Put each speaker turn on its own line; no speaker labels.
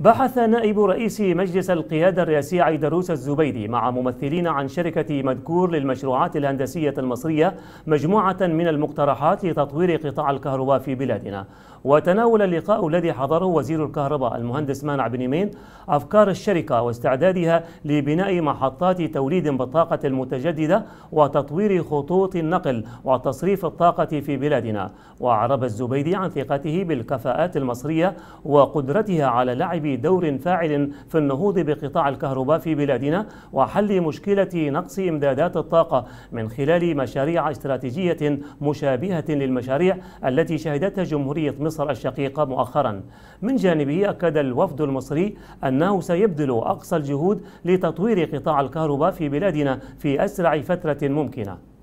بحث نائب رئيس مجلس القيادة الرئاسي عيدروس الزبيدي مع ممثلين عن شركة مدكور للمشروعات الهندسية المصرية مجموعة من المقترحات لتطوير قطاع الكهرباء في بلادنا وتناول اللقاء الذي حضره وزير الكهرباء المهندس مانع بن يمين أفكار الشركة واستعدادها لبناء محطات توليد بالطاقة المتجددة وتطوير خطوط النقل وتصريف الطاقة في بلادنا وأعرب الزبيدي عن ثقته بالكفاءات المصرية وقدرتها على لعب دور فاعل في النهوض بقطاع الكهرباء في بلادنا وحل مشكلة نقص إمدادات الطاقة من خلال مشاريع استراتيجية مشابهة للمشاريع التي شهدتها جمهورية مصر مصر الشقيقة مؤخرا من جانبه أكد الوفد المصري أنه سيبذل أقصى الجهود لتطوير قطاع الكهرباء في بلادنا في أسرع فترة ممكنة